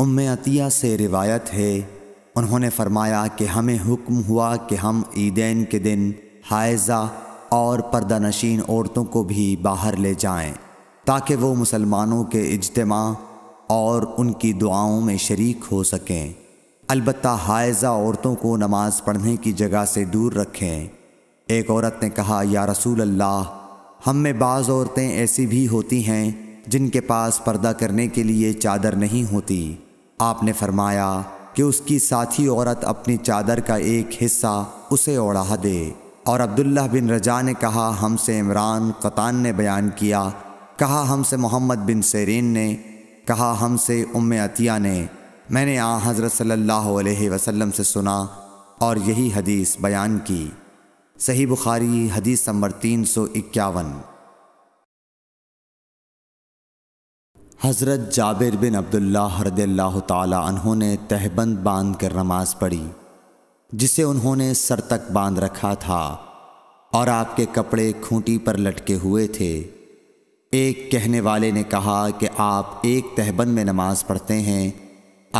उम अतिया से रिवायत है उन्होंने फरमाया कि हमें हुक्म हुआ कि हम ईदेन के दिन हायजा और पर्दानशीन औरतों को भी बाहर ले जाएं ताकि वो मुसलमानों के इजतमा और उनकी दुआओं में शरीक हो सकें अलबत् हायजा औरतों को नमाज पढ़ने की जगह से दूर रखें एक औरत ने कहा या रसूल अल्लाह हम में बाज़ औरतें ऐसी भी होती हैं जिनके पास पर्दा करने के लिए चादर नहीं होती आपने फरमाया कि उसकी साथी औरत अपनी चादर का एक हिस्सा उसे ओढ़ा दे और अब्दुल्ला बिन रजा ने कहा हमसे इमरान क़तान ने बयान किया कहा हमसे मोहम्मद बिन सरीन ने कहा हमसे उम अतिया ने मैंने आ हज़रत सल्लल्लाहु अलैहि वसल्लम से सुना और यही हदीस बयान की सही बुखारी हदीस नंबर तीन सौ इक्यावन हज़रत जाबिर बिन अब्दुल्ला हरदल्ला तहों ने तहबंद बांध कर नमाज़ पढ़ी जिसे उन्होंने सर तक बांध रखा था और आपके कपड़े खूंटी पर लटके हुए थे एक कहने वाले ने कहा कि आप एक तहबंद में नमाज़ पढ़ते हैं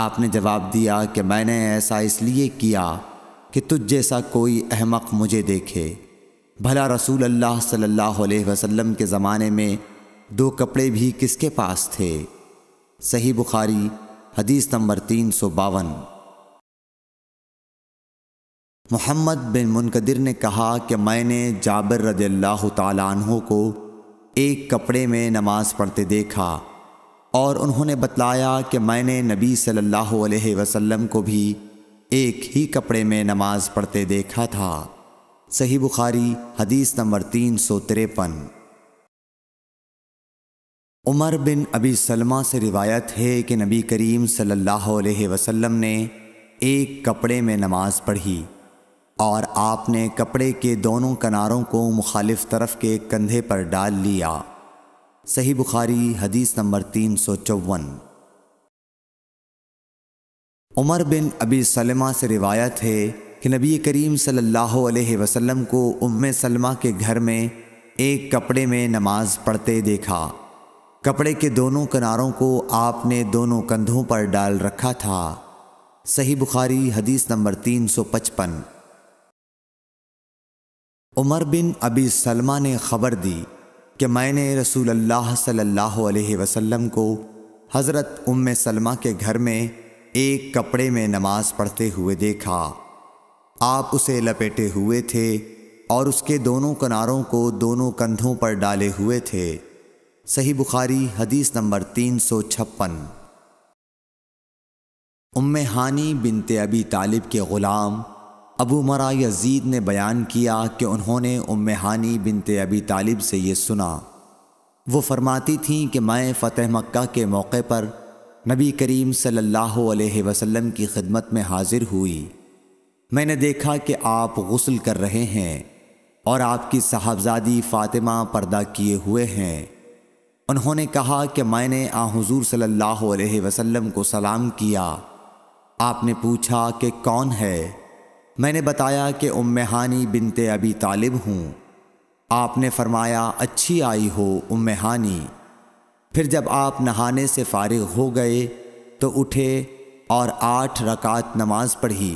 आपने जवाब दिया कि मैंने ऐसा इसलिए किया कि तुझ जैसा कोई अहमक मुझे देखे भला रसूल अल्लाह सल्लल्लाहु अलैहि वसल्लम के ज़माने में दो कपड़े भी किसके पास थे सही बुखारी हदीस नंबर तीन सौ बावन मोहम्मद बिन मुनकदिर ने कहा कि मैंने जाबर रजील्ला तहों को एक कपड़े में नमाज पढ़ते देखा और उन्होंने बतलाया कि मैंने नबी सल्लल्लाहु अलैहि वसल्लम को भी एक ही कपड़े में नमाज पढ़ते देखा था सही बुखारी हदीस नंबर तीन सौ तिरपन उमर बिन अबी सलमा से रिवायत है कि नबी करीम सल्लल्लाहु अलैहि वसल्लम ने एक कपड़े में नमाज पढ़ी और आपने कपड़े के दोनों किनारों को मुखालिफ तरफ के कंधे पर डाल लिया सही बुखारी हदीस नंबर तीन सौ चौवन उमर बिन अबी सलमा से रिवायत है कि नबी करीम सल्लल्लाहु अलैहि वसल्लम को उम्मे सलमा के घर में एक कपड़े में नमाज पढ़ते देखा कपड़े के दोनों किनारों को आपने दोनों कंधों पर डाल रखा था सही बुखारी हदीस नंबर 355 उमर बिन अबी सलमा ने खबर दी कि मैंने रसूल अल्लाह सल्लल्लाहु अलैहि वसल्लम को हज़रत उम्म सलमा के घर में एक कपड़े में नमाज पढ़ते हुए देखा आप उसे लपेटे हुए थे और उसके दोनों किनारों को दोनों कंधों पर डाले हुए थे सही बुखारी हदीस नंबर तीन सौ छप्पन उम हानी बिनते अबी तालिब के ग़ुलाम अबू मरा यजीद ने बयान किया कि उन्होंने उम हानी बिनते अबी तालिब से ये सुना वो फरमाती थीं कि मैं फ़तेह मक्का के मौके पर नबी करीम सल्लल्लाहु अलैहि वसल्लम की खिदमत में हाजिर हुई मैंने देखा कि आप गसल कर रहे हैं और आपकी साहबजादी फ़ातिमा पर्दा किए हुए हैं उन्होंने कहा कि मैंने आ हजूर सल्ला अलैहि वसल्लम को सलाम किया आपने पूछा कि कौन है मैंने बताया कि उमानी बिनते अबी तालिब हूँ आपने फरमाया अच्छी आई हो उमानी फिर जब आप नहाने से फारिग हो गए तो उठे और आठ रकात नमाज पढ़ी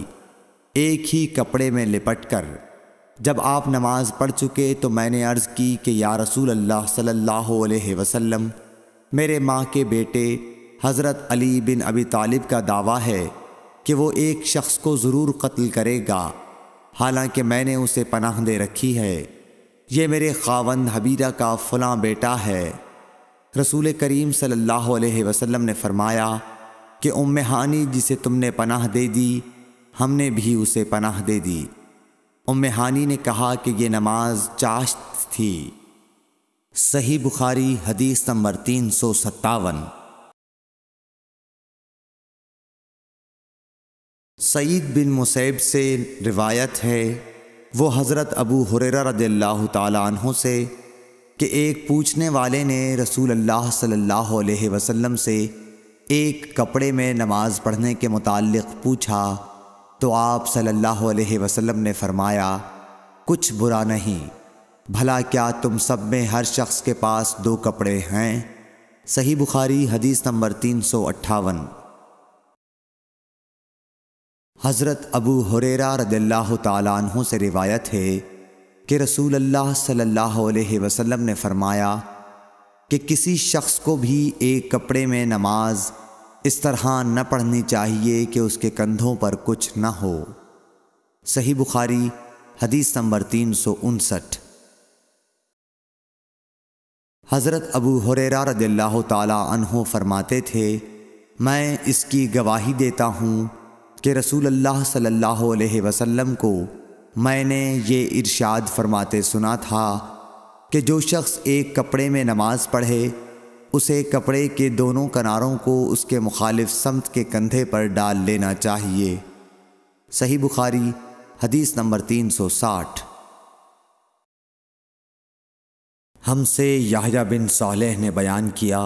एक ही कपड़े में लिपट कर जब आप नमाज पढ़ चुके तो मैंने अर्ज़ की कि या रसूल अल्लाह सल्लल्लाहु अलैहि वसल्लम मेरे माँ के बेटे हज़रत अली बिन अबी तालिब का दावा है कि वो एक शख्स को ज़रूर कत्ल करेगा हालांकि मैंने उसे पनाह दे रखी है ये मेरे खावंद हबीरा का फ़लाँ बेटा है रसूल करीम सल्लल्लाहु अलैहि वसल्लम ने फरमाया कि उम्म हानी जिसे तुमने पनाह दे दी हमने भी उसे पनाह दे दी उम्मेहानी ने कहा कि यह नमाज चाश्त थी सही बुखारी हदीस नंबर तीन सौ सत्तावन सईद बिन मुसैब से रिवायत है वो हज़रत अबू हुररा ताला तहों से कि एक पूछने वाले ने रसूल अल्लाह सल्लल्लाहु अलैहि वसल्लम से एक कपड़े में नमाज़ पढ़ने के मुतालिक पूछा तो आप सल्लल्लाहु अलैहि वसल्लम ने फरमाया कुछ बुरा नहीं भला क्या तुम सब में हर शख्स के पास दो कपड़े हैं सही बुखारी हदीस नंबर तीन सौ अट्ठावन हज़रत अबू हुरेरा रदिल्ला तु से रिवायत है कि रसूल अल्लाह सल्लल्लाहु अलैहि वसल्लम ने फरमाया कि किसी शख्स को भी एक कपड़े में नमाज़ इस तरह न पढ़नी चाहिए कि उसके कंधों पर कुछ न हो सही बुखारी हदीस नंबर तीन सौ उनसठ हज़रत अबू हुरेरा रदिल्लाहु ताला फरमाते थे मैं इसकी गवाही देता हूँ कि रसूल अल्लाह सल्लल्लाहु अलैहि वसल्लम को मैंने ये इरशाद फरमाते सुना था कि जो शख्स एक कपड़े में नमाज़ पढ़े उसे कपड़े के दोनों किनारों को उसके मुखालिफ समत के कंधे पर डाल लेना चाहिए सही बुखारी हदीस नंबर 360 हमसे याहिया बिन सालेह ने बयान किया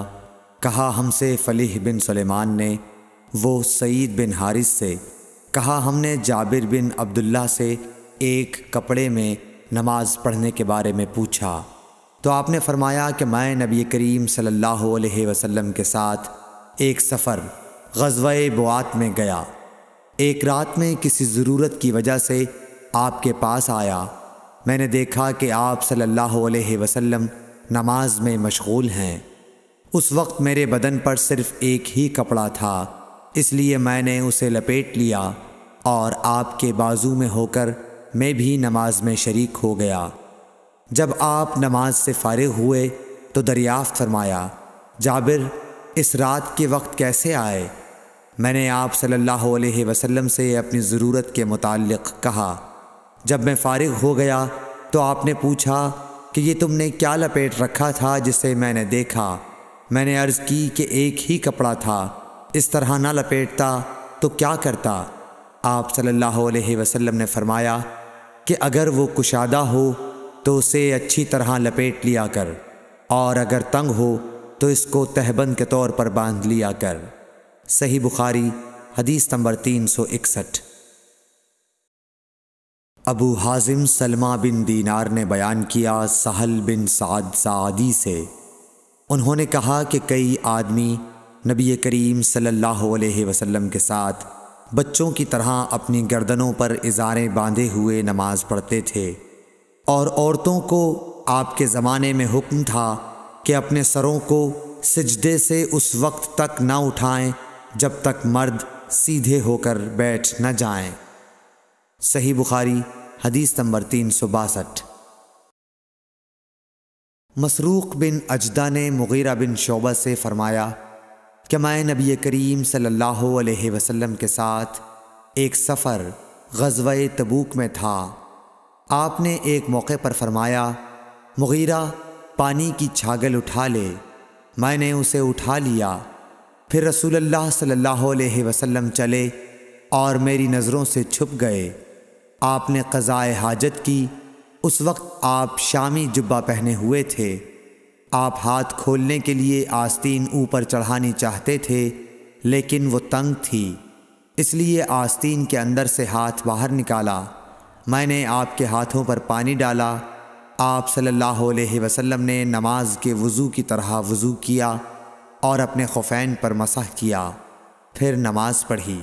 कहा हमसे फलीह बिन सलेमान ने वो सईद बिन हारिस से कहा हमने जाबिर बिन अब्दुल्ला से एक कपड़े में नमाज़ पढ़ने के बारे में पूछा तो आपने फरमाया कि मैं नबी करीम सल्लल्लाहु अलैहि वसल्लम के साथ एक सफ़र गजवा बुआत में गया एक रात में किसी ज़रूरत की वजह से आपके पास आया मैंने देखा कि आप सल्लल्लाहु अलैहि वसल्लम नमाज में मशगूल हैं उस वक्त मेरे बदन पर सिर्फ एक ही कपड़ा था इसलिए मैंने उसे लपेट लिया और आपके बाजू में होकर मैं भी नमाज में शरीक हो गया जब आप नमाज से फ़ारिग हुए तो दरियाफ़त फरमाया जाबिर इस रात के वक्त कैसे आए मैंने आप सल्लल्लाहु अलैहि वसल्लम से अपनी ज़रूरत के मुतालिक कहा जब मैं फ़ारिग हो गया तो आपने पूछा कि ये तुमने क्या लपेट रखा था जिसे मैंने देखा मैंने अर्ज़ की कि एक ही कपड़ा था इस तरह ना लपेटता तो क्या करता आप सल्लल्लाहु अलैहि वसल्लम ने फरमाया कि अगर वो कुशादा हो तो उसे अच्छी तरह लपेट लिया कर और अगर तंग हो तो इसको तहबंद के तौर पर बांध लिया कर सही बुखारी हदीस नंबर तीन सौ इकसठ अबू हाजिम सलमा बिन दीनार ने बयान किया सहल बिन साद सादी से उन्होंने कहा कि कई आदमी नबी करीम सल्लल्लाहु अलैहि वसल्लम के साथ बच्चों की तरह अपनी गर्दनों पर इजारे बांधे हुए नमाज़ पढ़ते थे और औरतों को आपके ज़माने में हुक्म था कि अपने सरों को सिजदे से उस वक्त तक ना उठाएं जब तक मर्द सीधे होकर बैठ न जाएं। सही बुखारी हदीस नंबर तीन सौ बासठ मसरूक़ बिन अजदा ने मुगीरा बिन शोबा से फ़रमाया कि मैं नबी करीम सल्लल्लाहु अलैहि वसल्लम के साथ एक सफ़र गजव तबूक में था आपने एक मौके पर फरमाया मुगीरा पानी की छागल उठा ले मैंने उसे उठा लिया फिर रसूलुल्लाह सल्लल्लाहु अलैहि वसल्लम चले और मेरी नज़रों से छुप गए आपने कज़ाए हाजत की उस वक्त आप शामी जुब्बा पहने हुए थे आप हाथ खोलने के लिए आस्तीन ऊपर चढ़ानी चाहते थे लेकिन वो तंग थी इसलिए आस्तीन के अंदर से हाथ बाहर निकाला मैंने आपके हाथों पर पानी डाला आप सल्लल्लाहु अलैहि वसल्लम ने नमाज के वज़ू की तरह वज़ू किया और अपने खुफैन पर मसह किया फिर नमाज पढ़ी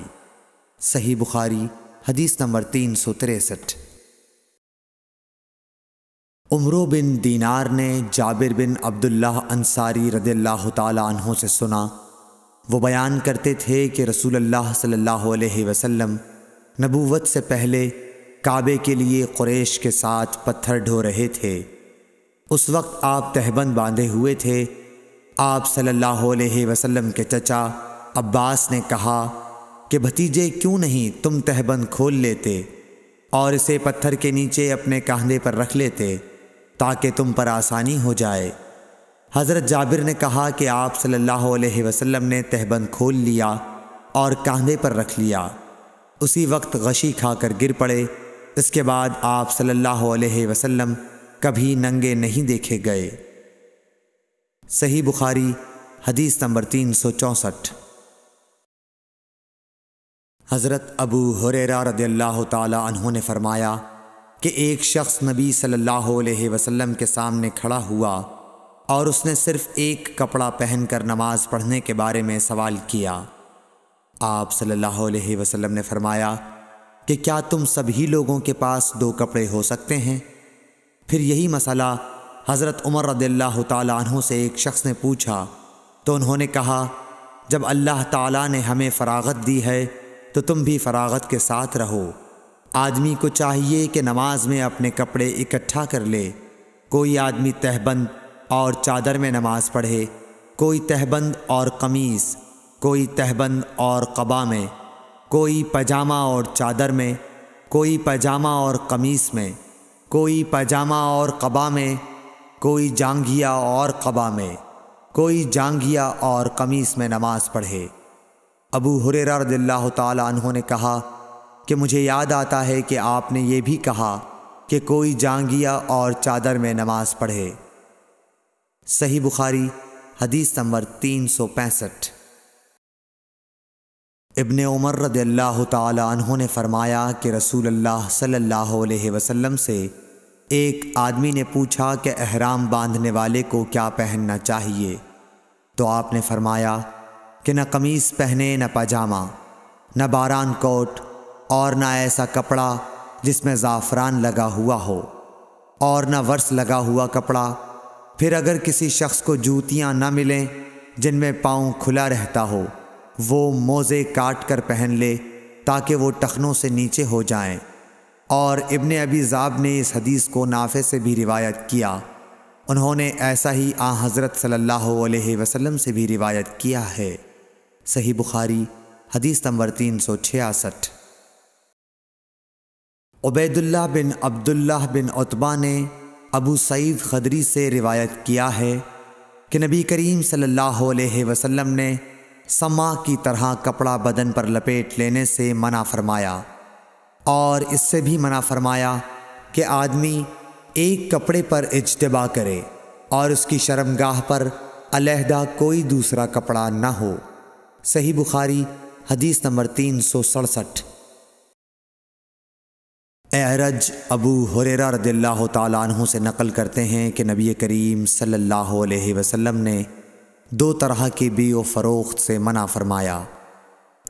सही बुखारी हदीस नंबर तीन सौ तिरसठ उम्रो बिन दीनार ने जाबिर बिन अब्दुल्ला अंसारी रदील्ला तहों से सुना वो बयान करते थे कि रसूल सल्लल्लाहु अलैहि वसल्लम नबूवत से पहले काबे के लिए कुरैश के साथ पत्थर ढो रहे थे उस वक्त आप तहबंद बांधे हुए थे आप सल्लल्लाहु अलैहि वसल्लम के चचा अब्बास ने कहा कि भतीजे क्यों नहीं तुम तहबंद खोल लेते और इसे पत्थर के नीचे अपने कांधे पर रख लेते ताकि तुम पर आसानी हो जाए हज़रत जाबिर ने कहा कि आप सल्लल्लाहु अलैहि वसल्लम ने तहबंद खोल लिया और कांधे पर रख लिया उसी वक्त गशी खाकर गिर पड़े इसके बाद आप सल्लल्लाहु अलैहि वसल्लम कभी नंगे नहीं देखे गए सही बुखारी हदीस नंबर तीन सौ चौंसठ हज़रत अबू हुरेरा रदील्ला तहों ने फरमाया कि एक शख्स नबी सल्लल्लाहु अलैहि वसल्लम के सामने खड़ा हुआ और उसने सिर्फ़ एक कपड़ा पहनकर नमाज पढ़ने के बारे में सवाल किया आप सल्लल्लाहु अलैहि वसल्लम ने फरमाया कि क्या तुम सभी लोगों के पास दो कपड़े हो सकते हैं फिर यही मसला हज़रत उमर रदिल्ला तु से एक शख्स ने पूछा तो उन्होंने कहा जब अल्लाह ताला ने हमें फ़रागत दी है तो तुम भी फ़रागत के साथ रहो आदमी को चाहिए कि नमाज में अपने कपड़े इकट्ठा कर ले कोई आदमी तहबंद और चादर में नमाज पढ़े कोई तहबंद और कमीज़ कोई तहबंद और कबा में कोई पजामा और चादर में कोई पजामा और कमीज़ में कोई पजामा और कबा में कोई जांघिया और कबा में कोई जांघिया और कमीज़ में नमाज़ पढ़े अबू हुरेरा रदिल्लाह ने कहा कि मुझे याद आता है कि आपने ये भी कहा कि कोई जांगिया और चादर में नमाज़ पढ़े सही बुखारी हदीस नंबर तीन सौ पैंसठ इबन उमर रद्ल्ला तह ने फरमाया कि रसूल अल्लाह सल्लल्लाहु अलैहि वसल्लम से एक आदमी ने पूछा कि अहराम बांधने वाले को क्या पहनना चाहिए तो आपने फरमाया कि न कमीज़ पहने न पजामा न बारान कोट और न ऐसा कपड़ा जिसमें ज़ाफ़रान लगा हुआ हो और न वर्स लगा हुआ कपड़ा फिर अगर किसी शख्स को जूतियाँ न मिलें जिनमें पाँव खुला रहता हो वो मोज़े काट कर पहन ले ताकि वो टखनों से नीचे हो जाएं और इब्ने अबी ज़ाब ने इस हदीस को नाफे से भी रिवायत किया उन्होंने ऐसा ही आ हज़रत सल्लल्लाहु अलैहि वसल्लम से भी रिवायत किया है सही बुखारी हदीस नंबर तीन सौ छियासठ उबैदुल्ला बिन अब्दुल्ला बिन उतबा ने अबू सईद खदरी से रिवायत किया है कि नबी करीम सल्लल्लाहु अलैहि वसल्लम ने समा की तरह कपड़ा बदन पर लपेट लेने से मना फरमाया और इससे भी मना फरमाया कि आदमी एक कपड़े पर इजतबा करे और उसकी शर्मगाह पर अलहदा कोई दूसरा कपड़ा ना हो सही बुखारी हदीस नंबर तीन सौ सड़सठ एहरज अबू हुरेरा रदिल्लाहु ताला से नकल करते हैं कि नबी करीम सल्लल्लाहु अलैहि वसल्लम ने दो तरह की बी व फरोख्त से मना फरमाया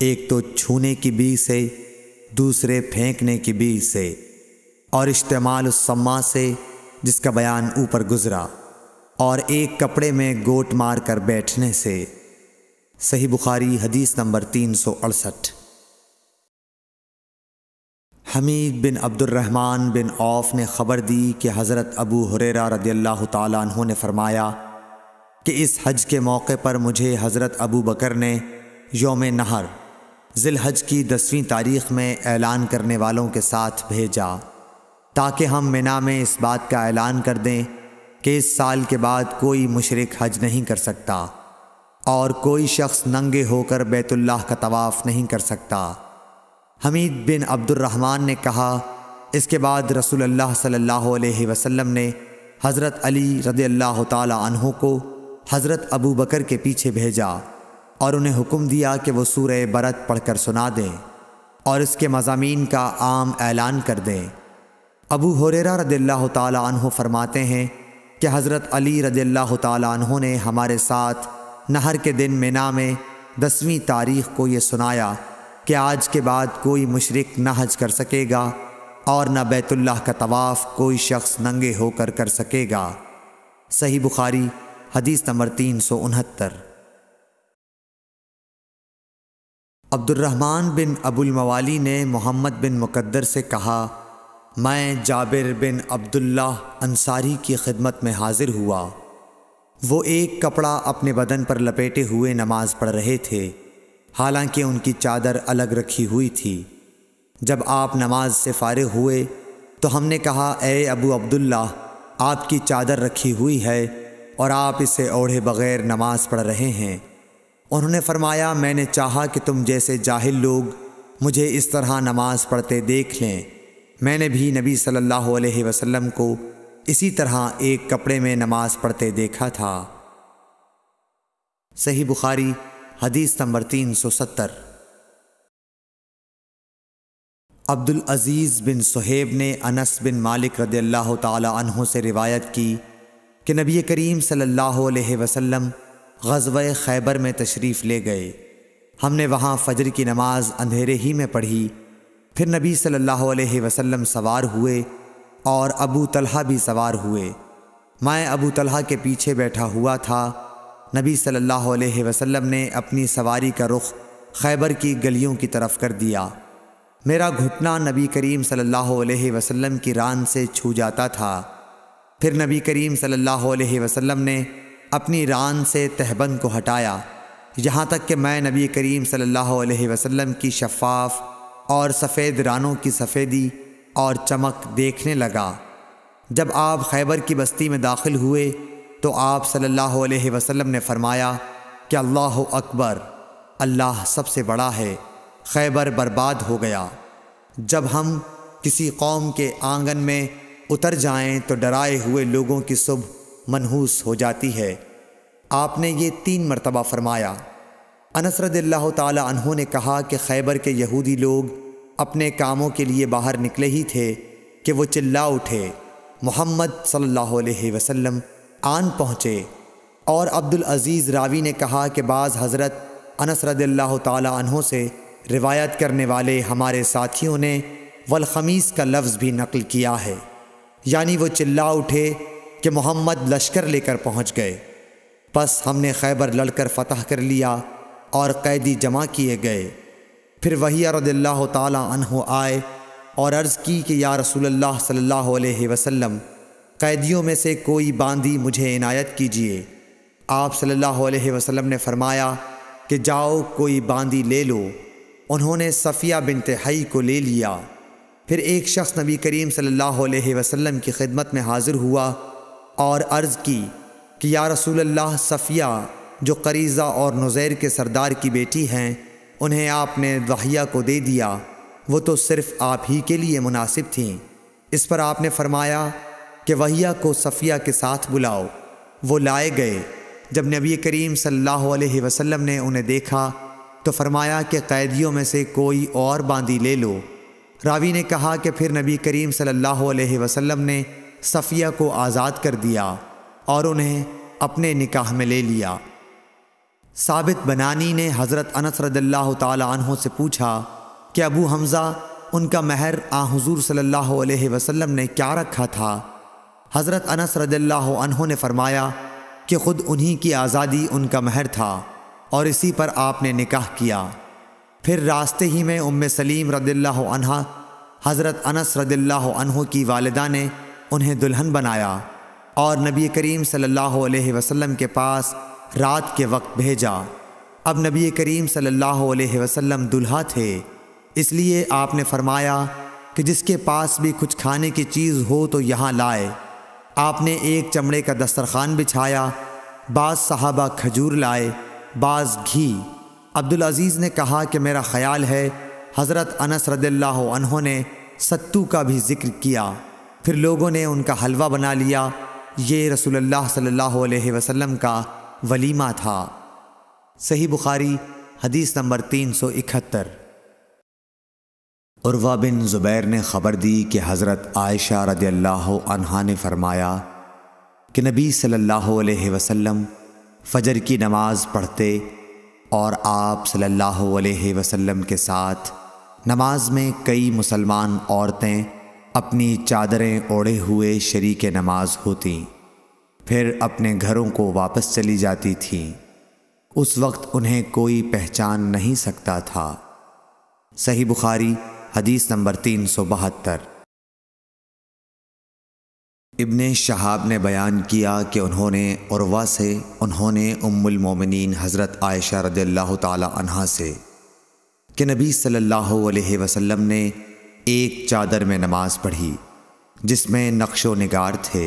एक तो छूने की बी से दूसरे फेंकने की बी से और इस्तेमाल सम्मा से जिसका बयान ऊपर गुजरा और एक कपड़े में गोट मार कर बैठने से सही बुखारी हदीस नंबर तीन सौ अड़सठ हमीद बिन अब्दुलरहमान बिन औफ ने ख़बर दी कि हज़रत अबू हुरेरा रदी अल्लाह तु ने फ़रमाया कि इस हज के मौके पर मुझे हज़रत अबू बकर ने योम नहर जिलहज की दसवीं तारीख में ऐलान करने वालों के साथ भेजा ताकि हम मिना में इस बात का ऐलान कर दें कि इस साल के बाद कोई मुशरक हज नहीं कर सकता और कोई शख्स नंगे होकर बैतुल्लाह का तवाफ़ नहीं कर सकता हमीद बिन अब्दुलरहमान ने कहा इसके बाद रसूलुल्लाह सल्लल्लाहु अलैहि वसल्लम ने हज़रत अली रदी अल्लाह तला को हज़रत अबू बकर के पीछे भेजा और उन्हें हुक्म दिया कि वो सूर बरत पढ़कर सुना दें और इसके मजामी का आम ऐलान कर दें अबू हुरेरा रदिल्ला तु फरमाते हैं कि हज़रत अली रदिल्ला तु ने हमारे साथ नहर के दिन में में दसवीं तारीख को ये सुनाया कि आज के बाद कोई मशरक न हज कर सकेगा और न बैतुल्लाह का तवाफ़ कोई शख्स नंगे होकर कर सकेगा सही बुखारी हदीस नंबर तीन सौ उनहत्तर अब्दुलरहमान बिन अबुल मवाली ने मोहम्मद बिन मुकद्दर से कहा मैं जाबिर बिन अब्दुल्ला अंसारी की खिदमत में हाजिर हुआ वो एक कपड़ा अपने बदन पर लपेटे हुए नमाज पढ़ रहे थे हालांकि उनकी चादर अलग रखी हुई थी जब आप नमाज से फ़ारिग हुए तो हमने कहा ए अबू अब्दुल्ला आपकी चादर रखी हुई है और आप इसे ओढ़े बगैर नमाज पढ़ रहे हैं उन्होंने फरमाया मैंने चाहा कि तुम जैसे जाहिल लोग मुझे इस तरह नमाज पढ़ते देख लें मैंने भी नबी सल्लल्लाहु अलैहि वसल्लम को इसी तरह एक कपड़े में नमाज पढ़ते देखा था सही बुखारी हदीस नंबर तीन सौ सत्तर अब्दुल अजीज़ बिन सुहेब ने अनस बिन मालिक रदी अल्लाह तहों से रिवायत की कि नबी करीम सल्लल्लाहु अलैहि वसल्लम गज़व खैबर में तशरीफ़ ले गए हमने वहाँ फ़जर की नमाज अंधेरे ही में पढ़ी फिर नबी सल्लल्लाहु अलैहि वसल्लम सवार हुए और अबू तलहा भी सवार हुए मैं अबू तलहा के पीछे बैठा हुआ था नबी सल्लल्लाहु अलैहि वसल्लम ने अपनी सवारी का रुख खैबर की गलियों की तरफ कर दिया मेरा घुटना नबी करीम सल्लल्लाहु अलैहि वसल्लम की रान से छू जाता था फिर नबी करीम सल्लल्लाहु अलैहि वसल्लम ने अपनी रान से तहबंद को हटाया यहाँ तक कि मैं नबी करीम सल्लल्लाहु अलैहि वसल्लम की शफाफ और सफ़ेद रानों की सफ़ेदी और चमक देखने लगा जब आप खैबर की बस्ती में दाखिल हुए तो आप सल्लल्लाहु अलैहि वसल्लम ने फरमाया कि अल्लाह अकबर अल्लाह सबसे बड़ा है खैबर बर्बाद हो गया जब हम किसी कौम के आंगन में उतर जाएं तो डराए हुए लोगों की सुबह मनहूस हो जाती है आपने ये तीन मरतबा फरमाया अनसरदिल्ला तहों ने कहा कि खैबर के यहूदी लोग अपने कामों के लिए बाहर निकले ही थे कि वो चिल्ला उठे मोहम्मद सल्लल्लाहु अलैहि वसल्लम आन पहुँचे और अब्दुल अजीज़ रावी ने कहा कि बाज़ हज़रत अनस तहों से रिवायत करने वाले हमारे साथियों ने वलखमीस का लफ्ज़ भी नकल किया है यानी वो चिल्ला उठे कि मोहम्मद लश्कर लेकर पहुंच गए बस हमने खैबर लड़कर फतह कर लिया और कैदी जमा किए गए फिर वही रदिल्ला तु आए और अर्ज़ की कि या रसूलुल्लाह सल्लल्लाहु अलैहि वसल्लम कैदियों में से कोई बांदी मुझे इनायत कीजिए आप सल्लल्लाहु अलैहि वसल्लम ने फरमाया कि जाओ कोई बांदी ले लो उन्होंने सफ़िया बिनते हई को ले लिया फिर एक शख्स नबी करीम सल्लल्लाहु अलैहि वसल्लम की खिदमत में हाज़िर हुआ और अर्ज़ की कि या रसूल अल्लाह सफ़िया जो करीज़ा और नुज़ैर के सरदार की बेटी हैं उन्हें आपने दहिया को दे दिया वो तो सिर्फ़ आप ही के लिए मुनासिब थीं इस पर आपने फरमाया कि वहिया को सफ़िया के साथ बुलाओ वो लाए गए जब नबी करीम सल्लल्लाहु अलैहि वसल्लम ने उन्हें देखा तो फरमाया कि कैदियों में से कोई और बांदी ले लो रावी ने कहा कि फिर नबी करीम सल्लल्लाहु अलैहि वसल्लम ने सफ़िया को आज़ाद कर दिया और उन्हें अपने निकाह में ले लिया साबित बनानी ने हज़रत अनस रदल्ला तहों से पूछा कि अबू हमज़ा उनका महर आ हजूर सल्ला वसम ने क्या रखा था हज़रत अनस रदल्ला ने फ़रमाया कि ख़ुद उन्हीं की आज़ादी उनका महर था और इसी पर आपने निकाह किया फिर रास्ते ही में उम सलीम रदील्ला हज़रत अनस रदील्ला की वालदा ने उन्हें दुल्हन बनाया और नबी करीम सल्लल्लाहु अलैहि वसल्लम के पास रात के वक्त भेजा अब नबी करीम सल्लल्लाहु अलैहि वसल्लम दुल्हा थे इसलिए आपने फरमाया कि जिसके पास भी कुछ खाने की चीज़ हो तो यहाँ लाए आपने एक चमड़े का दस्तरखान बिछाया बाज़ साहबा खजूर लाए बाज़ घी अब्दुल अज़ीज़ ने कहा कि मेरा ख्याल है हज़रत अनस रदल्ला ने सत्तू का भी जिक्र किया फिर लोगों ने उनका हलवा बना लिया ये रसूलुल्लाह सल्लल्लाहु अलैहि वसल्लम का वलीमा था सही बुखारी हदीस नंबर तीन सौ इकहत्तर उर्वा बिन ज़ुबैर ने ख़बर दी कि हज़रत आयशा रदी अनहा ने फरमाया कि नबी सल्लल्लाहु अलैहि वसल्लम फ़जर की नमाज़ पढ़ते और आप सल्लल्लाहु अलैहि वसल्लम के साथ नमाज में कई मुसलमान औरतें अपनी चादरें ओढ़े हुए शरीक नमाज होती फिर अपने घरों को वापस चली जाती थीं उस वक्त उन्हें कोई पहचान नहीं सकता था सही बुखारी हदीस नंबर तीन सौ बहत्तर इब्ने शहाब ने बयान किया कि उन्होंने उर्वा से उन्होंने मोमिनीन हज़रत आयशा ताला तह से कि नबी सल्लल्लाहु अलैहि वसल्लम ने एक चादर में नमाज़ पढ़ी जिसमें नक्शो नगार थे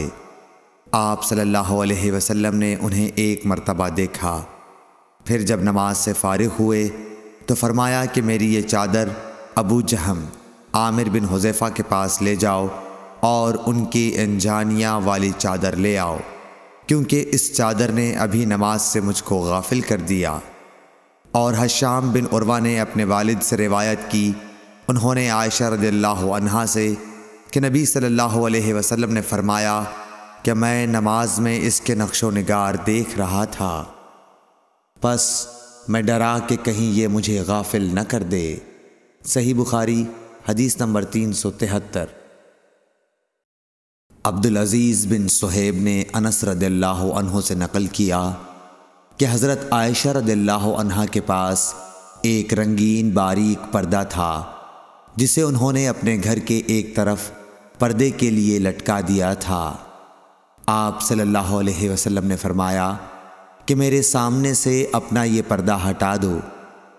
आप सल्लल्लाहु अलैहि वसल्लम ने उन्हें एक मर्तबा देखा फिर जब नमाज से फ़ारिग हुए तो फरमाया कि मेरी ये चादर अबू जहम आमिर बिन हुजैफ़ा के पास ले जाओ और उनकी अनजानिया वाली चादर ले आओ क्योंकि इस चादर ने अभी नमाज से मुझको गाफिल कर दिया और हशाम बिन उर्वा ने अपने वालिद से रिवायत की उन्होंने आयशा रद्ला से कि नबी सल्लल्लाहु अलैहि वसल्लम ने फरमाया कि मैं नमाज में इसके नक्शो नगार देख रहा था बस मैं डरा कि कहीं ये मुझे गाफिल न कर दे सही बुखारी हदीस नंबर तीन सौ तिहत्तर अब्दुल अज़ीज़ बिन सुहेब ने अनस रदल्ला से नकल किया कि हज़रत आयशा रदल्ला अनहा के पास एक रंगीन बारीक पर्दा था जिसे उन्होंने अपने घर के एक तरफ पर्दे के लिए लटका दिया था आप सल्लल्लाहु अलैहि वसल्लम ने फरमाया कि मेरे सामने से अपना ये पर्दा हटा दो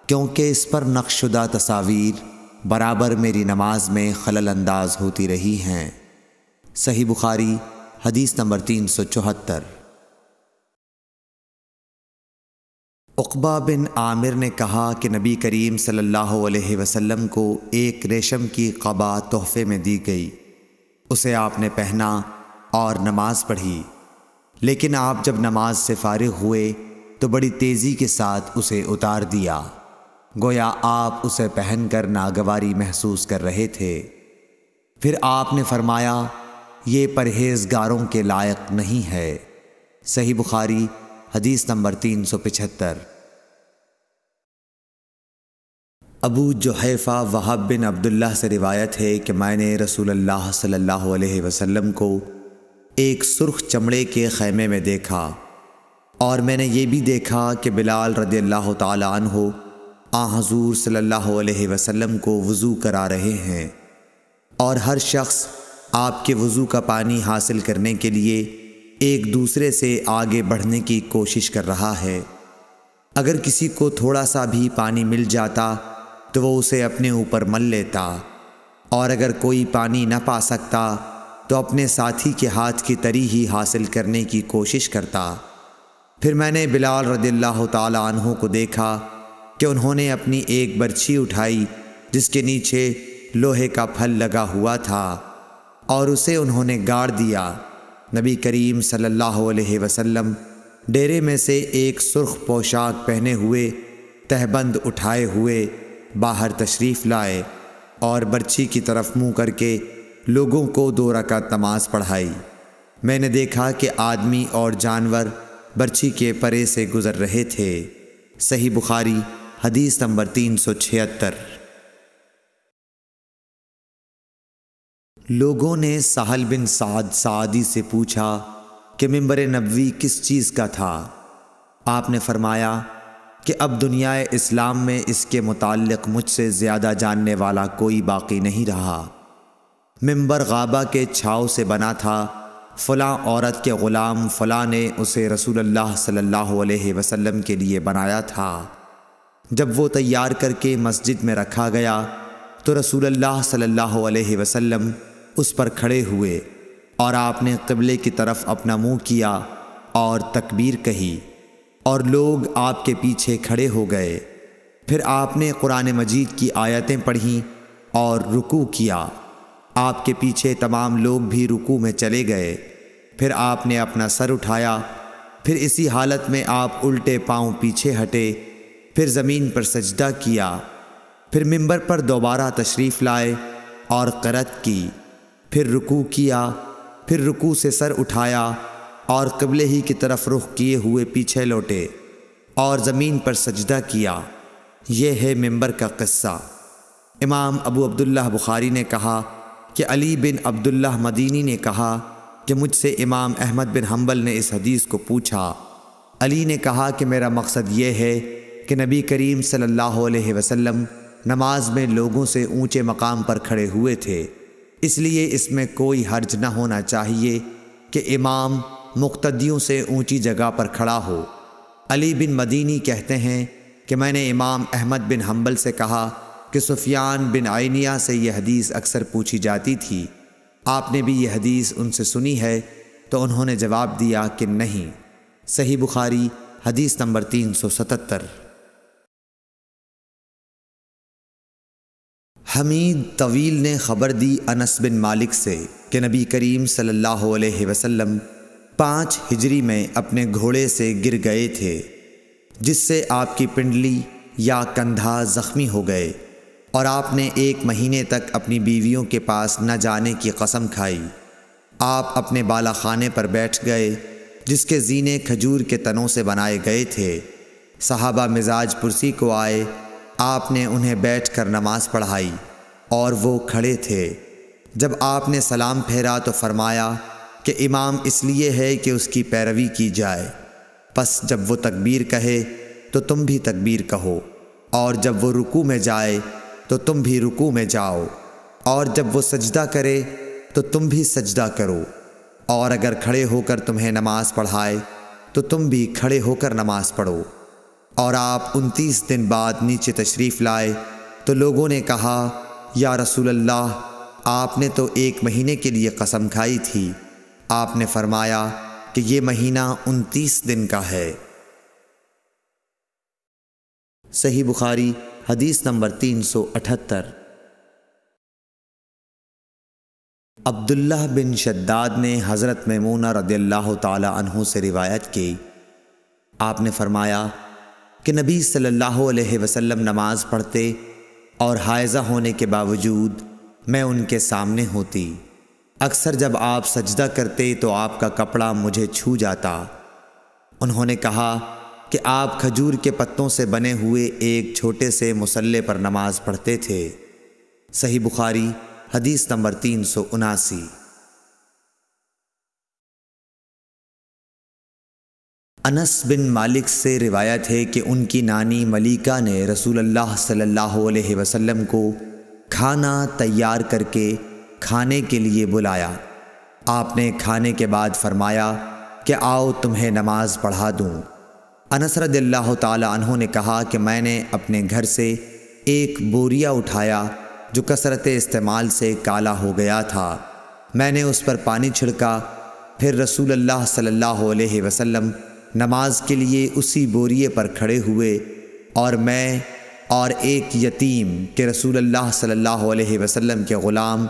क्योंकि इस पर नक्शुदा तस्वीर बराबर मेरी नमाज में खलल अंदाज होती रही हैं सही बुखारी हदीस नंबर तीन सौ चौहत्तर उकबा बिन आमिर ने कहा कि नबी करीम सल्लल्लाहु अलैहि वसल्लम को एक रेशम की कबा तोहफे में दी गई उसे आपने पहना और नमाज पढ़ी लेकिन आप जब नमाज से फारिग हुए तो बड़ी तेज़ी के साथ उसे उतार दिया गोया आप उसे पहनकर नागवारी महसूस कर रहे थे फिर आपने फरमाया ये परहेजगारों के लायक नहीं है सही बुखारी हदीस नंबर तीन सौ पिछहत्तर अबू जहैफ़ा वहाब बिन अब्दुल्ला से रिवायत है कि मैंने रसूल सल्लल्लाहु अलैहि वसल्लम को एक सुर्ख चमड़े के खैमे में देखा और मैंने ये भी देखा कि बिलाल रदी अल्लाह तन हो आ हजूर सल्लल्लाहु अलैहि वसल्लम को वज़ू करा रहे हैं और हर शख्स आपके वज़ू का पानी हासिल करने के लिए एक दूसरे से आगे बढ़ने की कोशिश कर रहा है अगर किसी को थोड़ा सा भी पानी मिल जाता तो वो उसे अपने ऊपर मल लेता और अगर कोई पानी न पा सकता तो अपने साथी के हाथ की तरी ही हासिल करने की कोशिश करता फिर मैंने बिलाल रदिल्ला तहों को देखा कि उन्होंने अपनी एक बर्छी उठाई जिसके नीचे लोहे का फल लगा हुआ था और उसे उन्होंने गाड़ दिया नबी करीम सल्लल्लाहु अलैहि वसल्लम डेरे में से एक सुर्ख पोशाक पहने हुए तहबंद उठाए हुए बाहर तशरीफ़ लाए और बर्ची की तरफ मुंह करके लोगों को दो रका तमाज पढ़ाई मैंने देखा कि आदमी और जानवर बर्ची के परे से गुज़र रहे थे सही बुखारी हदीस नंबर तीन सौ छिहत्तर लोगों ने साहल बिन साद सादी से पूछा कि मंबर नबवी किस चीज़ का था आपने फरमाया कि अब दुनिया इस्लाम में इसके मुतक़ मुझसे ज़्यादा जानने वाला कोई बाकी नहीं रहा मंबर गाबा के छाव से बना था फ़लाँ औरत के ग़ुलाम फ़लाँ ने उसे रसूलुल्लाह सल्लल्लाहु अलैहि वसल्लम के लिए बनाया था जब वो तैयार करके मस्जिद में रखा गया तो रसूलुल्लाह सल्लल्लाहु अलैहि वसल्लम उस पर खड़े हुए और आपने कबले की तरफ अपना मुंह किया और तकबीर कही और लोग आपके पीछे खड़े हो गए फिर आपने कुरान मजीद की आयतें पढ़ी और रुकू किया आपके पीछे तमाम लोग भी रुकू में चले गए फिर आपने अपना सर उठाया फिर इसी हालत में आप उल्टे पांव पीछे हटे फिर ज़मीन पर सजदा किया फिर मिंबर पर दोबारा तशरीफ़ लाए और करत की फिर रुकू किया फिर रुकू से सर उठाया और कबले ही की तरफ रुख किए हुए पीछे लौटे और ज़मीन पर सजदा किया यह है मेंबर का क़स्सा इमाम अबू अब्दुल्ला बुखारी ने कहा कि अली बिन अब्दुल्ला मदीनी ने कहा कि मुझसे इमाम अहमद बिन हम्बल ने इस हदीस को पूछा अली ने कहा कि मेरा मकसद ये है कि नबी करीम सल्लल्लाहु अलैहि वसल्लम नमाज में लोगों से ऊंचे मकाम पर खड़े हुए थे इसलिए इसमें कोई हर्ज न होना चाहिए कि इमाम मुक्तदियों से ऊंची जगह पर खड़ा हो अली बिन मदीनी कहते हैं कि मैंने इमाम अहमद बिन हम्बल से कहा कि सुफियान बिन आइनिया से यह हदीस अक्सर पूछी जाती थी आपने भी यह हदीस उनसे सुनी है तो उन्होंने जवाब दिया कि नहीं सही बुखारी हदीस नंबर तीन सौ सतहत्तर हमीद तवील ने खबर दी अनस बिन मालिक से कि नबी करीम सल्लल्लाहु अलैहि वसल्लम पाँच हिजरी में अपने घोड़े से गिर गए थे जिससे आपकी पिंडली या कंधा ज़ख्मी हो गए और आपने एक महीने तक अपनी बीवियों के पास न जाने की कसम खाई आप अपने बाला खाने पर बैठ गए जिसके जीने खजूर के तनों से बनाए गए थे साहबा मिजाज पुरसी को आए आपने उन्हें बैठकर नमाज पढ़ाई और वो खड़े थे जब आपने सलाम फेरा तो फरमाया कि इमाम इसलिए है कि उसकी पैरवी की जाए बस जब वो तकबीर कहे तो तुम भी तकबीर कहो और जब वो रुकू में जाए तो तुम भी रुकू में जाओ और जब वो सजदा करे तो तुम भी सजदा करो और अगर खड़े होकर तुम्हें नमाज़ पढ़ाए तो तुम भी खड़े होकर नमाज़ पढ़ो और आप उनतीस दिन बाद नीचे तशरीफ़ लाए तो लोगों ने कहा या रसूल अल्लाह आपने तो एक महीने के लिए कसम खाई थी आपने फरमाया कि ये महीना उनतीस दिन का है सही बुखारी हदीस नंबर तीन सौ अठहत्तर अब्दुल्ला बिन शद्दाद ने हज़रत मेमूना रदल्ला तहु से रिवायत की आपने फरमाया कि नबी सल्लल्लाहु अलैहि वसल्लम नमाज़ पढ़ते और हायजा होने के बावजूद मैं उनके सामने होती अक्सर जब आप सजदा करते तो आपका कपड़ा मुझे छू जाता उन्होंने कहा कि आप खजूर के पत्तों से बने हुए एक छोटे से मुसल्ले पर नमाज़ पढ़ते थे सही बुखारी हदीस नंबर तीन सौ उनासी अनस बिन मालिक से रिवायत है कि उनकी नानी मलिका ने रसूलुल्लाह सल्लल्लाहु अलैहि वसल्लम को खाना तैयार करके खाने के लिए बुलाया आपने खाने के बाद फरमाया कि आओ तुम्हें नमाज पढ़ा दूँ अनसरदिल्ला तहों ने कहा कि मैंने अपने घर से एक बोरिया उठाया जो कसरत इस्तेमाल से काला हो गया था मैंने उस पर पानी छिड़का फिर रसूल अल्लाह सल्लल्लाहु अलैहि वसल्लम नमाज के लिए उसी बोरिए पर खड़े हुए और मैं और एक यतीम के रसूल अल्लाह सल्लल्लाहु अलैहि वसल्लम के ग़ुलाम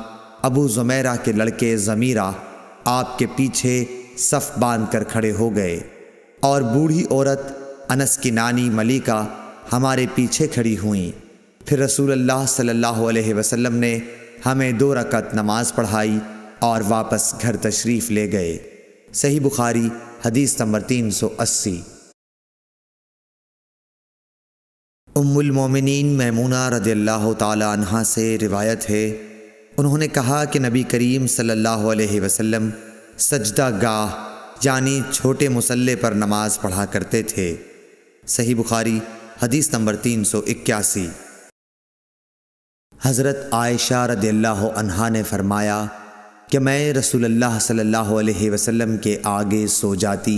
अबू ज़ुमैरा के लड़के ज़मीरा आपके पीछे सफ़ बांध कर खड़े हो गए और बूढ़ी औरत अनस की नानी मलिका हमारे पीछे खड़ी हुई फिर रसूल अल्लाह सल्लल्लाहु अलैहि वसल्लम ने हमें दो रकत नमाज़ पढ़ाई और वापस घर तशरीफ़ ले गए सही बुखारी हदीस नंबर तीन सौ अस्सी उम्मुल मोमिनीन मैमूना रदील्ला तहा से रिवायत है उन्होंने कहा कि नबी करीम सल्लल्लाहु अलैहि वसल्लम सजदा गाह यानी छोटे मुसल्ले पर नमाज पढ़ा करते थे सही बुखारी हदीस नंबर तीन सौ इक्यासी हज़रत आयशा रदील्ला अनहा ने फरमाया कि मैं अल्लाह सल्लल्लाहु अलैहि वसल्लम के आगे सो जाती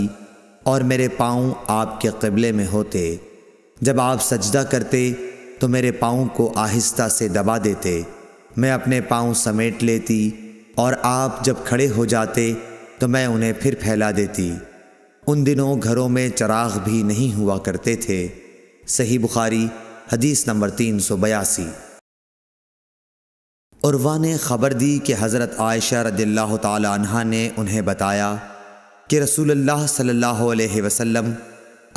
और मेरे पाँव आपके कबले में होते जब आप सजदा करते तो मेरे पाँव को आहिस्ता से दबा देते मैं अपने पाँव समेट लेती और आप जब खड़े हो जाते तो मैं उन्हें फिर फैला देती उन दिनों घरों में चराग भी नहीं हुआ करते थे सही बुखारी हदीस नंबर तीन सौ बयासी उर्वा ने ख़बर दी कि हज़रत आयशा रदिल्ला तहा ने उन्हें बताया कि रसूल सल्लल्लाहु वसल्लम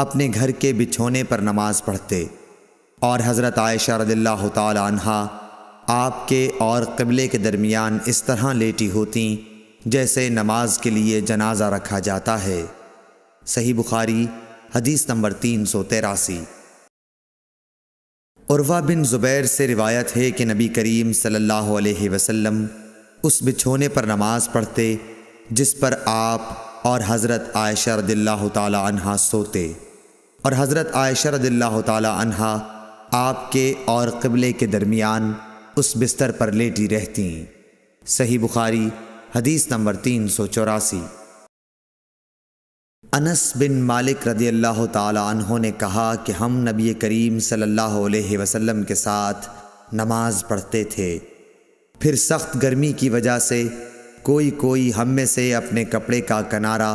अपने घर के बिछोने पर नमाज़ पढ़ते और हज़रत आयशा रदिल्ला तहा आपके और कबले के दरमियान इस तरह लेटी होती जैसे नमाज के लिए जनाजा रखा जाता है सही बुखारी हदीस नंबर तीन सौ तेरासी उर्वा बिन ज़ुबैर से रिवायत है कि नबी करीम सल्लल्लाहु अलैहि वसल्लम उस बिछोने पर नमाज़ पढ़ते जिस पर आप और हज़रत आयशा रदिल्ला अनहा सोते और हज़रत आयशा रदिल्ला अनहा आपके और कबले के दरमियान उस बिस्तर पर लेटी रहती सही बुखारी हदीस नंबर तीन सौ चौरासी अनस बिन मालिक रदी अल्लाह तहों ने कहा कि हम नबी करीम सल्लल्लाहु अलैहि वसल्लम के साथ नमाज पढ़ते थे फिर सख्त गर्मी की वजह से कोई कोई हम में से अपने कपड़े का किनारा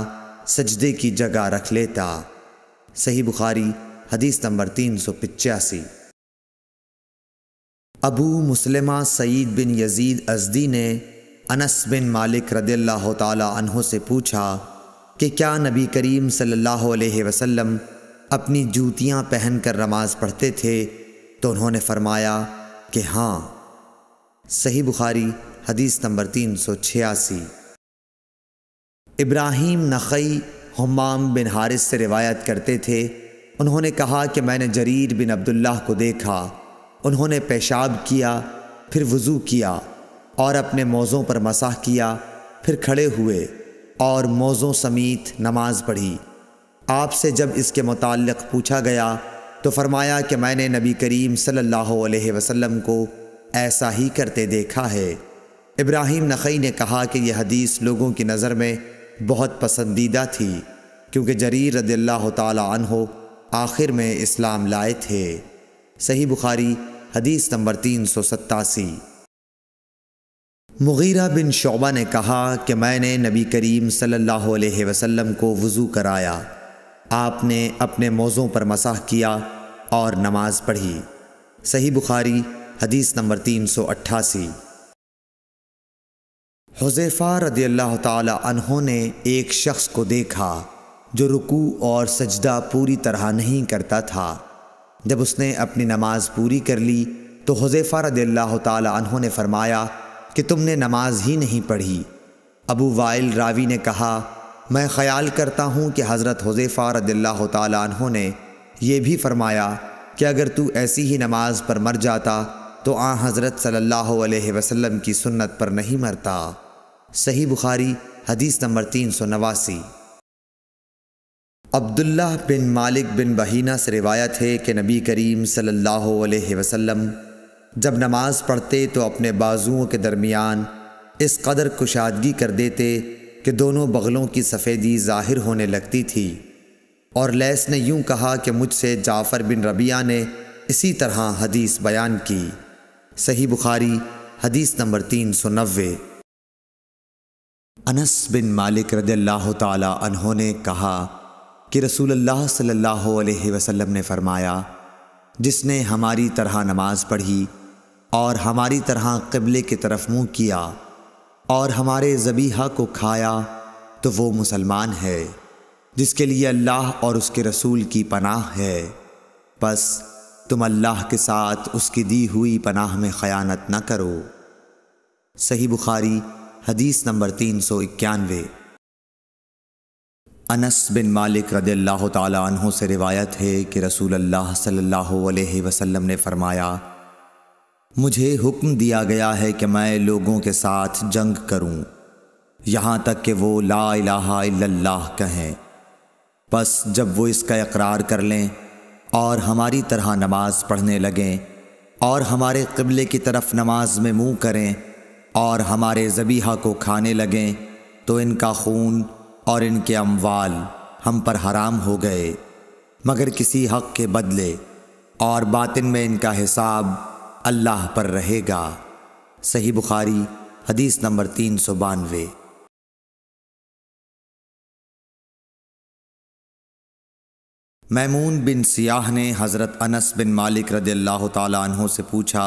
सजदे की जगह रख लेता सही बुखारी हदीस नंबर तीन सौ पिचासी अबू मुसलमा सईद बिन यजीद अजदी ने अनस बिन मालिक रदी अल्लाह तहों से पूछा कि क्या नबी करीम सल्लल्लाहु अलैहि वसल्लम अपनी जूतियां पहनकर नमाज पढ़ते थे तो उन्होंने फरमाया कि हाँ सही बुखारी हदीस नंबर तीन सौ छियासी इब्राहिम नखई हमाम बिन हारिस से रिवायत करते थे उन्होंने कहा कि मैंने जरीर बिन अब्दुल्लाह को देखा उन्होंने पेशाब किया फिर वज़ू किया और अपने मौज़ों पर मसाह किया फिर खड़े हुए और मौज़ों समीत नमाज पढ़ी आपसे जब इसके मुतक़ पूछा गया तो फरमाया कि मैंने नबी करीम सल्लल्लाहु अलैहि वसल्लम को ऐसा ही करते देखा है इब्राहिम नखई ने कहा कि यह हदीस लोगों की नज़र में बहुत पसंदीदा थी क्योंकि जरीर रदील्ला तहो आखिर में इस्लाम लाए थे सही बुखारी हदीस नंबर तीन सौ सत्तासी मुगीरा बिन शोबा ने कहा कि मैंने नबी करीम सल्लल्लाहु अलैहि वसल्लम को वज़ू कराया आपने अपने मौज़ों पर मसाह किया और नमाज पढ़ी सही बुखारी हदीस नंबर तीन सौ अट्ठासी हुजैफ़ा रदी अल्लाह तहों ने एक शख्स को देखा जो रुकू और सजदा पूरी तरह नहीं करता था जब उसने अपनी नमाज पूरी कर ली तो हुजैफ़ा रदी अल्लाह तहों ने फरमाया कि तुमने नमाज ही नहीं पढ़ी अबू वाइल रावी ने कहा मैं ख़्याल करता हूँ कि हज़रत हज़ेफ़ा रदिल्ला ने यह भी फरमाया कि अगर तू ऐसी ही नमाज पर मर जाता तो आ हज़रत सल्ला अलैहि की सुन्नत पर नहीं मरता सही बुखारी हदीस नंबर तीन सौ नवासी अब्दुल्ला बिन मालिक बिन बहीना से रिवायत है कि नबी करीम सल्ला वसम जब नमाज पढ़ते तो अपने बाजुओं के दरमियान इस कदर कुशादगी कर देते कि दोनों बगलों की सफ़ेदी ज़ाहिर होने लगती थी और लैस ने यूं कहा कि मुझसे जाफ़र बिन रबिया ने इसी तरह हदीस बयान की सही बुखारी हदीस नंबर तीन सौ नबे अनस बिन मालिक ताला तहों ने कहा कि रसूल अल्लाह सल्लल्लाहु अलैहि वसल्लम ने फरमाया जिसने हमारी तरह नमाज़ पढ़ी और हमारी तरह कबले की तरफ मुंह किया और हमारे जबीहा को खाया तो वो मुसलमान है जिसके लिए अल्लाह और उसके रसूल की पनाह है बस तुम अल्लाह के साथ उसकी दी हुई पनाह में ख़यानत न करो सही बुखारी हदीस नंबर तीन सौ इक्यानवे अनस बिन मालिक रदी अल्लाह तहों से रिवायत है कि रसूल अल्लाह सल्लल्लाहु अलैहि वसल्लम ने फ़रमाया मुझे हुक्म दिया गया है कि मैं लोगों के साथ जंग करूं यहाँ तक कि वो ला इलाहा इल्लल्लाह कहें बस जब वो इसका इकरार कर लें और हमारी तरह नमाज पढ़ने लगें और हमारे कबले की तरफ नमाज में मुंह करें और हमारे जबीहा को खाने लगें तो इनका खून और इनके अमवाल हम पर हराम हो गए मगर किसी हक के बदले और बातिन में इनका हिसाब अल्लाह पर रहेगा सही बुखारी हदीस नंबर तीन सौ बानवे मैमून बिन सियाह ने हज़रत अनस बिन मालिक रद्ह अल्लाह तहों से पूछा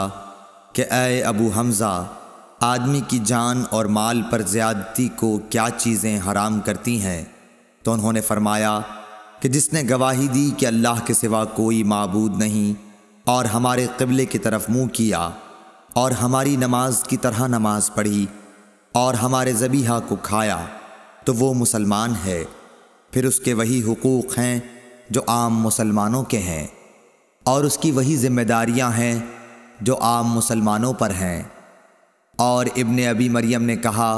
कि अय अबू हमज़ा आदमी की जान और माल पर ज़्यादती को क्या चीज़ें हराम करती हैं तो उन्होंने फरमाया कि जिसने गवाही दी कि अल्लाह के सिवा कोई मबूद नहीं और हमारे क़िबले की तरफ मुंह किया और हमारी नमाज की तरह नमाज पढ़ी और हमारे जबीहा को खाया तो वो मुसलमान है फिर उसके वही हकूक़ हैं जो आम मुसलमानों के हैं और उसकी वही जिम्मेदारियां हैं जो आम मुसलमानों पर हैं और इब्न अबी मरियम ने कहा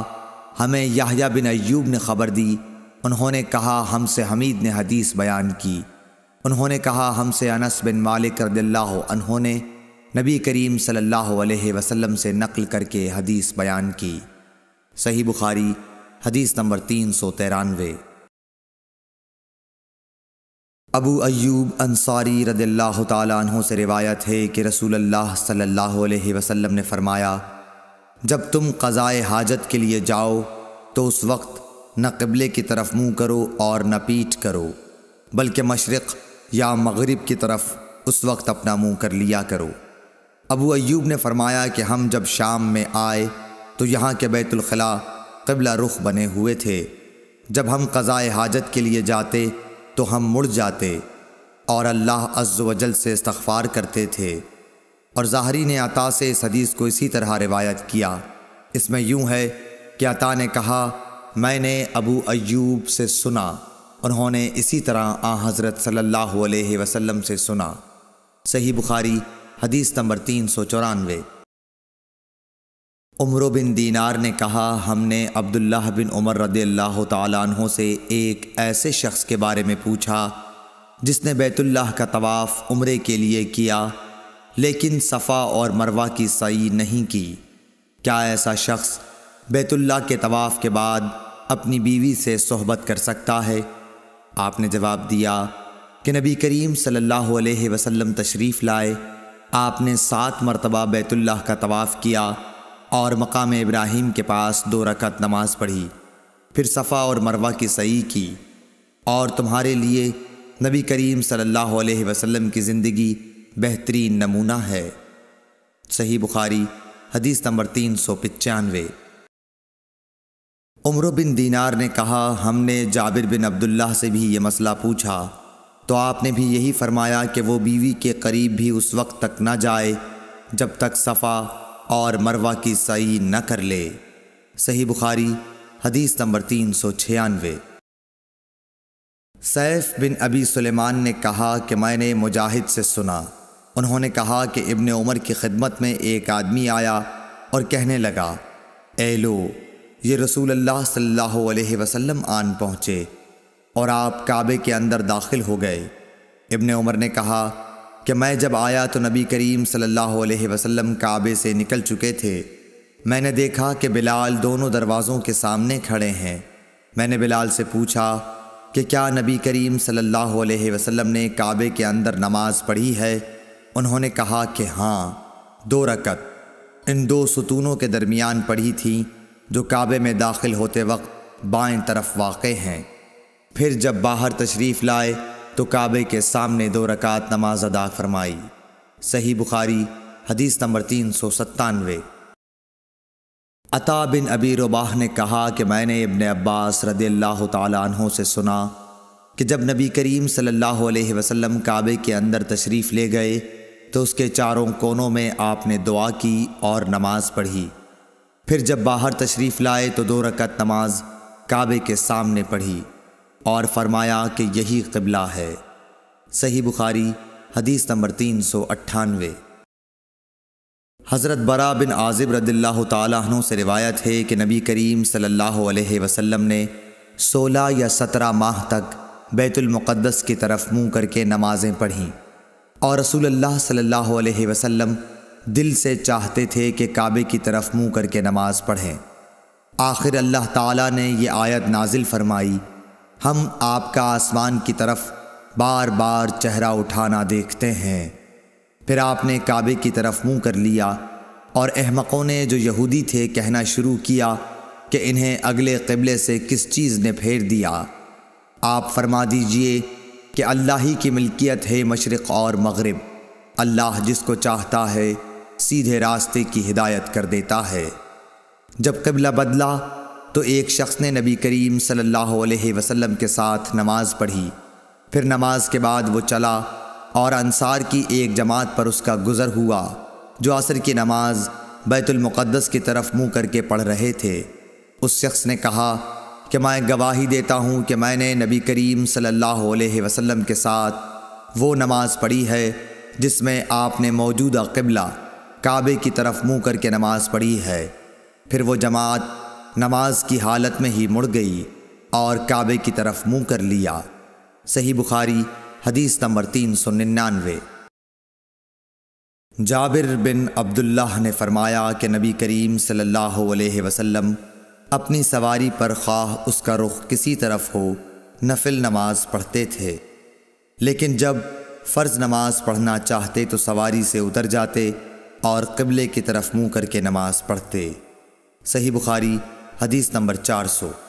हमें याहिया बिन अयूब ने ख़बर दी उन्होंने कहा हमसे हमीद ने हदीस बयान की उन्होंने कहा हमसे अनस बिन मालिक रद्ल्ला ने नबी करीम सल्लल्लाहु अलैहि वसल्लम से नकल करके हदीस बयान की सही बुखारी हदीस नंबर तीन सौ तिरानवे अबू अयूब अंसारी रद्ला तहों से रिवायत है कि रसूलुल्लाह सल्लल्लाहु अलैहि वसल्लम ने फरमाया जब तुम कज़ाए हाजत के लिए जाओ तो उस वक्त न कबले की तरफ मुंह करो और न पीठ करो बल्कि मशरक़ या मगरिब की तरफ उस वक्त अपना मुंह कर लिया करो अबू अयूब ने फरमाया कि हम जब शाम में आए तो यहाँ के बैतुलखला कबला रुख बने हुए थे जब हम कज़ाए हाजत के लिए जाते तो हम मुड़ जाते और अल्लाह अज्ज वजल से इस्तफ़ार करते थे और ज़ाहरी ने अता से इस हदीस को इसी तरह रिवायत किया इसमें यूँ है कि अता ने कहा मैंने अबू अयूब से सुना उन्होंने इसी तरह आ हज़रत सल्लल्लाहु अलैहि वसल्लम से सुना सही बुखारी हदीस नंबर तीन सौ चौरानवे उम्र बिन दीनार ने कहा हमने अब्दुल्लाह बिन उमर रदी अल्लाह तहों से एक ऐसे शख्स के बारे में पूछा जिसने बैतुल्लाह का तवाफ़ उम्र के लिए किया लेकिन सफ़ा और मरवा की सई नहीं की क्या ऐसा शख्स बैतुल्ला के तवाफ़ के बाद अपनी बीवी से सहबत कर सकता है आपने जवाब दिया कि नबी करीम सल्लल्लाहु अलैहि वसल्लम तशरीफ़ लाए आपने सात मरतबा बैतुल्लाह का तवाफ़ किया और मकाम इब्राहिम के पास दो रकत नमाज पढ़ी फिर सफ़ा और मरवा की सई की और तुम्हारे लिए नबी करीम सल्लल्लाहु अलैहि वसल्लम की ज़िंदगी बेहतरीन नमूना है सही बुखारी हदीस नंबर तीन सौ पचानवे उम्र बिन दीनार ने कहा हमने जाबिर बिन अब्दुल्लाह से भी ये मसला पूछा तो आपने भी यही फरमाया कि वो बीवी के करीब भी उस वक्त तक न जाए जब तक सफ़ा और मरवा की सही न कर ले सही बुखारी हदीस नंबर तीन सौ छियानवे सैफ बिन अबी सुलेमान ने कहा कि मैंने मुजाहिद से सुना उन्होंने कहा कि इब्ने उमर की खिदमत में एक आदमी आया और कहने लगा ए लो ये रसूल अल्लाह सल्लल्लाहु अलैहि वसल्लम आन पहुँचे और आप काबे के अंदर दाखिल हो गए इब्ने उमर ने कहा कि मैं जब आया तो नबी करीम सल्लल्लाहु अलैहि वसल्लम काबे से निकल चुके थे मैंने देखा कि बिलाल दोनों दरवाज़ों के सामने खड़े हैं मैंने बिलाल से पूछा कि क्या नबी करीम सल्लल्लाहु अलैहि वसल्लम ने काबे के अंदर नमाज पढ़ी है उन्होंने कहा कि हाँ दो रकत इन दो सुतूनों के दरमियान पढ़ी थी जो काबे में दाखिल होते वक्त बाएं तरफ वाक़ हैं फिर जब बाहर तशरीफ़ लाए तो काबे के सामने दो रकात नमाज अदा फरमाई सही बुखारी हदीस नंबर तीन सौ सत्तानवे अता बिन अबी रबाह ने कहा कि मैंने इबन अब्बास रदी अल्लाह तहों से सुना कि जब नबी करीम सल्लल्लाहु अलैहि वसल्लम काबे के अंदर तशरीफ़ ले गए तो उसके चारों कोनों में आपने दुआ की और नमाज़ पढ़ी फिर जब बाहर तशरीफ़ लाए तो दो रकत नमाज काबे के सामने पढ़ी और फरमाया कि यही कबला है सही बुखारी हदीस नंबर तीन सौ अट्ठानवे हज़रत बरा बिन आज़िब रदील्ला तु से रिवायत है कि नबी करीम सल्लल्लाहु अलैहि वसल्लम ने सोलह या सत्रह माह तक बैतुलमक़दस की तरफ मुंह करके नमाज़ें पढ़ीं और रसूलुल्लाह सल्लल्लाहु अलैहि वसल्लम दिल से चाहते थे कि काबे की तरफ मुंह करके नमाज पढ़ें आखिर अल्लाह ताला ने यह आयत नाजिल फरमाई हम आपका आसमान की तरफ बार बार चेहरा उठाना देखते हैं फिर आपने काबे की तरफ मुंह कर लिया और अहमकों ने जो यहूदी थे कहना शुरू किया कि इन्हें अगले कबले से किस चीज़ ने फेर दिया आप फरमा दीजिए कि अल्लाह ही की मिल्कियत है मशरक़ और मगरब अल्लाह जिसको चाहता है सीधे रास्ते की हिदायत कर देता है जब कबला बदला तो एक शख्स ने नबी करीम सल्लल्लाहु अलैहि वसल्लम के साथ नमाज पढ़ी फिर नमाज के बाद वो चला और अंसार की एक जमात पर उसका गुज़र हुआ जो असर की नमाज बैतुलमक़दस की तरफ मुंह करके पढ़ रहे थे उस शख्स ने कहा कि मैं गवाही देता हूँ कि मैंने नबी करीम सल्लल्लाहु अलैहि वसल्लम के साथ वो नमाज़ पढ़ी है जिसमें आपने मौजूदा किबला काबे की तरफ मुंह करके नमाज पढ़ी है फिर वो जमात नमाज की हालत में ही मुड़ गई और काबे की तरफ मुंह कर लिया सही बुखारी हदीस नंबर तीन सौ निन्यानवे जाबिर बिन अब्दुल्लाह ने फरमाया कि नबी करीम सल्लल्लाहु अलैहि वसल्लम अपनी सवारी पर ख्वाह उसका रुख किसी तरफ हो नफिल नमाज पढ़ते थे लेकिन जब फ़र्ज़ नमाज पढ़ना चाहते तो सवारी से उतर जाते और कबले की तरफ मुंह करके नमाज पढ़ते सही बुखारी हदीस नंबर चार सौ